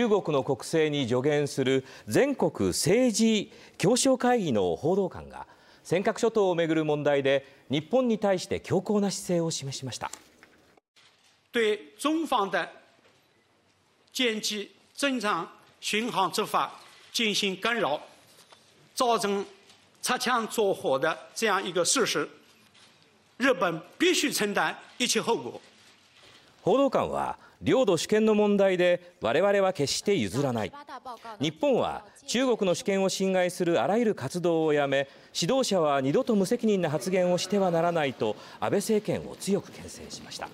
中国の国政に助言する全国政治協商会議の報道官が尖閣諸島をめぐる問題で日本に対して強硬な姿勢を示しました对中方的间接正常巡航执法进行干扰造成擦枪走火的这样一个事实日本必须承担一切后果報道官は領土主権の問題で我々は決して譲らない日本は中国の主権を侵害するあらゆる活動をやめ指導者は二度と無責任な発言をしてはならないと安倍政権を強く牽制しました。